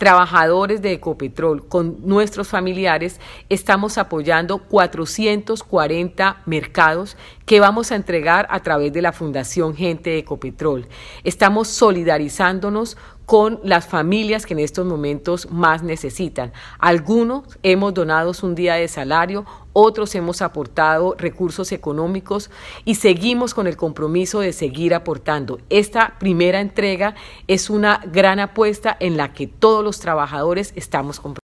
trabajadores de Ecopetrol, con nuestros familiares, estamos apoyando 440 mercados que vamos a entregar a través de la Fundación Gente de Ecopetrol. Estamos solidarizándonos con las familias que en estos momentos más necesitan. Algunos hemos donado un día de salario, otros hemos aportado recursos económicos y seguimos con el compromiso de seguir aportando. Esta primera entrega es una gran apuesta en la que todos los trabajadores estamos comprometidos.